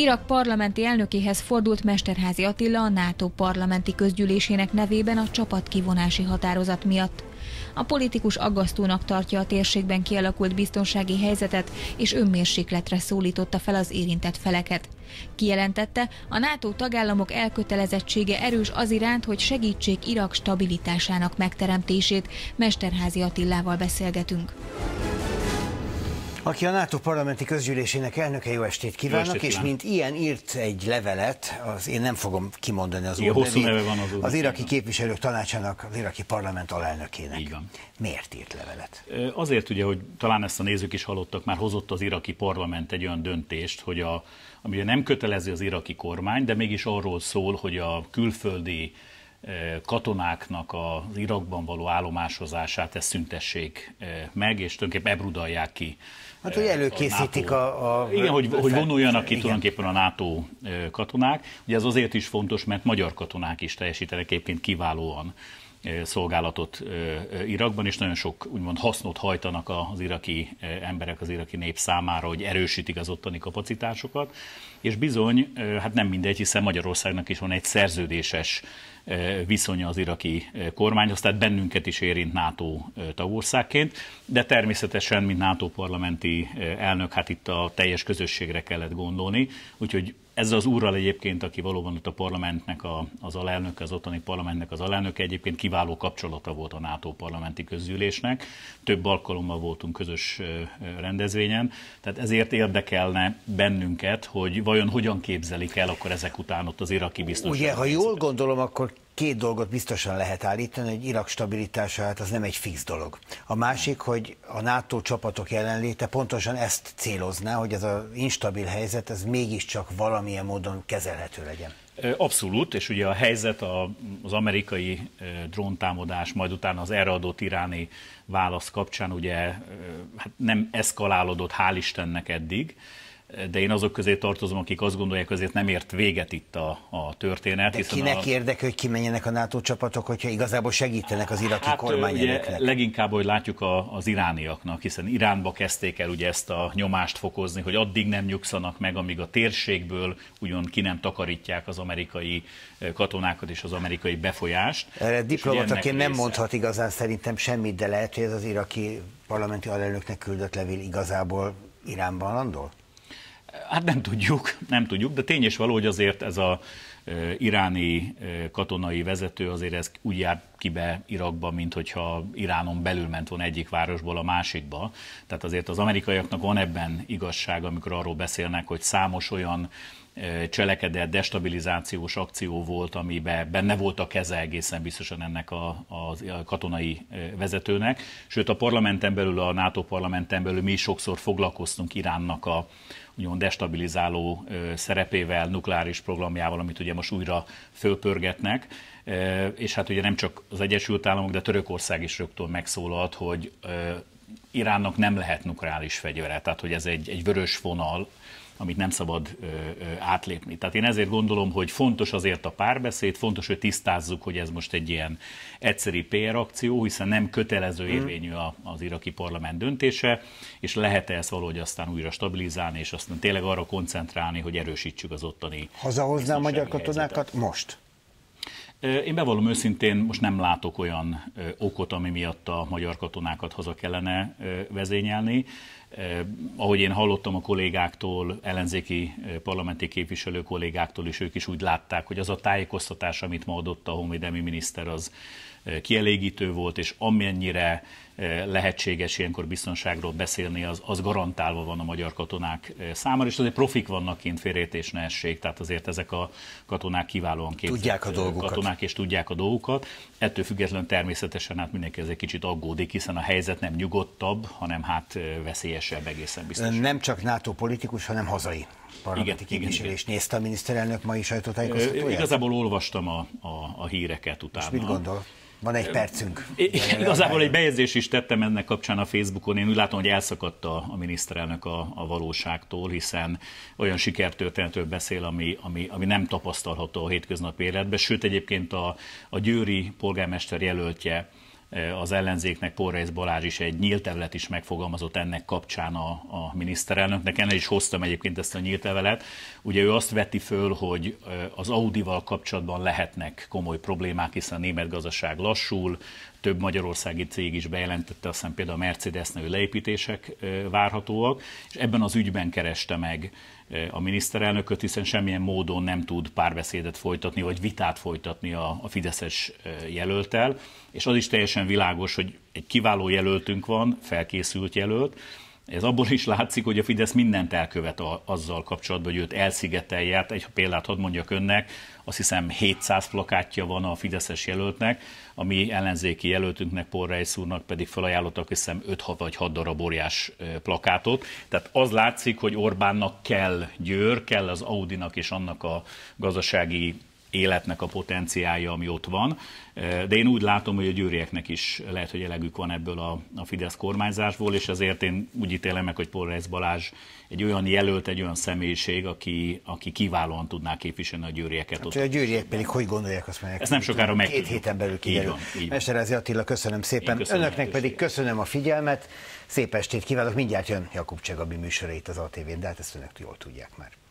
Irak parlamenti elnökéhez fordult Mesterházi Attila a NATO parlamenti közgyűlésének nevében a csapatkivonási határozat miatt. A politikus aggasztónak tartja a térségben kialakult biztonsági helyzetet, és önmérsékletre szólította fel az érintett feleket. Kijelentette, a NATO tagállamok elkötelezettsége erős az iránt, hogy segítsék Irak stabilitásának megteremtését. Mesterházi Attilával beszélgetünk. Aki a NATO parlamenti közgyűlésének elnöke, jó estét kívánok, jó estét kívánok. és mint ilyen írt egy levelet, az én nem fogom kimondani az úr hosszú neve van az, úr az iraki képviselők tanácsának, az iraki parlament alelnökének. Igen. Miért írt levelet? Azért ugye, hogy talán ezt a nézők is hallottak, már hozott az iraki parlament egy olyan döntést, hogy a, ami nem kötelezi az iraki kormány, de mégis arról szól, hogy a külföldi katonáknak az Irakban való állomásozását ezt szüntessék meg, és tulajdonképpen ebrudalják ki. Hát, hogy előkészítik a... a, a igen, hogy, hogy vonuljanak ki igen. tulajdonképpen a NATO katonák. Ugye ez azért is fontos, mert magyar katonák is teljesítenek egyébként kiválóan szolgálatot Irakban, és nagyon sok úgymond hasznot hajtanak az iraki emberek, az iraki nép számára, hogy erősítik az ottani kapacitásokat, és bizony, hát nem mindegy, hiszen Magyarországnak is van egy szerződéses viszonya az iraki kormányhoz, tehát bennünket is érint NATO tagországként, de természetesen, mint NATO parlamenti elnök, hát itt a teljes közösségre kellett gondolni, úgyhogy ez az úrral egyébként, aki valóban ott a parlamentnek a, az alelnöke, az ottani parlamentnek az alelnöke, egyébként kiváló kapcsolata volt a NATO parlamenti közgyűlésnek. Több alkalommal voltunk közös rendezvényen, tehát ezért érdekelne bennünket, hogy vajon hogyan képzelik el akkor ezek után ott az iraki biztonságot. Ugye, ha jól gondolom, akkor két dolgot biztosan lehet állítani, hogy Irak stabilitása hát az nem egy fix dolog. A másik, hogy a NATO csapatok jelenléte pontosan ezt célozná, hogy ez az instabil helyzet, ez mégiscsak valamilyen módon kezelhető legyen. Abszolút, és ugye a helyzet az amerikai dróntámadás, majd utána az erre adott iráni válasz kapcsán ugye hát nem eszkalálódott, hál' Istennek eddig, de én azok közé tartozom, akik azt gondolják, azért nem ért véget itt a, a történet. De kinek a... érdekel, hogy kimenjenek a NATO csapatok, hogyha igazából segítenek az iraki hát, kormányoknak? Leginkább, hogy látjuk a, az irániaknak, hiszen Iránba kezdték el ugye ezt a nyomást fokozni, hogy addig nem nyugszanak meg, amíg a térségből ugyan ki nem takarítják az amerikai katonákat és az amerikai befolyást. Erre diplomataként nem része... mondhat igazán szerintem semmit, de lehet, hogy ez az iraki parlamenti alelnöknek küldött levél igazából Iránban landol? Hát nem tudjuk, nem tudjuk, de tény és való, hogy azért ez a iráni katonai vezető azért ez úgy járt kibe Irakba, mint hogyha Iránon belül ment volna egyik városból a másikba. Tehát azért az amerikaiaknak van ebben igazság, amikor arról beszélnek, hogy számos olyan cselekedett destabilizációs akció volt, amiben benne volt a keze egészen biztosan ennek a, a katonai vezetőnek. Sőt, a parlamenten belül, a NATO parlamenten belül mi is sokszor foglalkoztunk Iránnak a úgymond destabilizáló szerepével, nukleáris programjával, amit ugye most újra fölpörgetnek és hát ugye nem csak az Egyesült Államok, de Törökország is rögtön megszólalt, hogy Iránnak nem lehet nukleáris fegyvere, tehát hogy ez egy, egy vörös vonal, amit nem szabad ö, ö, átlépni. Tehát én ezért gondolom, hogy fontos azért a párbeszéd, fontos, hogy tisztázzuk, hogy ez most egy ilyen egyszeri PR akció, hiszen nem kötelező mm. érvényű a, az iraki parlament döntése, és lehet-e ezt valahogy aztán újra stabilizálni, és aztán tényleg arra koncentrálni, hogy erősítsük az ottani. Hazahozni a magyar katonákat helyzetet. most? Én bevallom őszintén, most nem látok olyan okot, ami miatt a magyar katonákat haza kellene vezényelni. Ahogy én hallottam a kollégáktól, ellenzéki parlamenti képviselő kollégáktól is, ők is úgy látták, hogy az a tájékoztatás, amit ma adott a honvédelmi miniszter, az kielégítő volt, és amennyire eh, lehetséges ilyenkor biztonságról beszélni, az, az garantálva van a magyar katonák eh, számára, és azért profik vannak kint félértés ne essék, tehát azért ezek a katonák kiválóan képzett tudják a eh, dolgukat. katonák, és tudják a dolgokat. Ettől függetlenül természetesen hát mindenki ez egy kicsit aggódik, hiszen a helyzet nem nyugodtabb, hanem hát veszélyesebb egészen biztos. Nem csak NATO politikus, hanem hazai parlamenti képviselés. Nézte a miniszterelnök mai sajtótájékoztatóját? Igazából olvastam a, a, a híreket utána. És mit gondol? Van egy percünk. É, igazából egy bejegyzés is tettem ennek kapcsán a Facebookon. Én úgy látom, hogy elszakadt a, a miniszterelnök a, a valóságtól, hiszen olyan sikertörténetről beszél, ami, ami, ami nem tapasztalható a hétköznapi életben. Sőt, egyébként a, a győri polgármester jelöltje Eh, az ellenzéknek Porrejsz Balázs is egy nyílt levelet is megfogalmazott ennek kapcsán a, a miniszterelnöknek. Ennél is hoztam egyébként ezt a nyílt levelet. Ugye ő azt veti föl, hogy eh, az Audival kapcsolatban lehetnek komoly problémák, hiszen a német gazdaság lassul, több magyarországi cég is bejelentette, aztán például a mercedes nő leépítések eh, várhatóak, és ebben az ügyben kereste meg a miniszterelnököt, hiszen semmilyen módon nem tud párbeszédet folytatni, vagy vitát folytatni a, a Fideszes jelöltel, és az is teljesen teljesen világos, hogy egy kiváló jelöltünk van, felkészült jelölt, ez abból is látszik, hogy a Fidesz mindent elkövet a, azzal kapcsolatban, hogy őt elszigetelje. Hát egy példát hadd mondjak önnek, azt hiszem 700 plakátja van a Fideszes jelöltnek, mi ellenzéki jelöltünknek, Porrejsz úrnak pedig felajánlottak, hiszem 5 vagy 6 darab óriás plakátot. Tehát az látszik, hogy Orbánnak kell Győr, kell az Audinak és annak a gazdasági életnek a potenciálja, ami ott van. De én úgy látom, hogy a győrieknek is lehet, hogy elegük van ebből a, a Fidesz kormányzásból, és azért én úgy ítélem meg, hogy Polresz Balázs egy olyan jelölt, egy olyan személyiség, aki, aki kiválóan tudná képviselni a győrieket. Hát, ott. A győriek pedig hogy gondolják, azt mondják. Ez nem sokára meg. Két héten belül kiderül. Mesterezi Attila, köszönöm szépen. köszönöm Önöknek pedig köszönöm a figyelmet. Szép estét kívánok. Mindjárt jön Jakub Csegabi műsora itt az ATV-n, de hát ezt önök jól tudják már.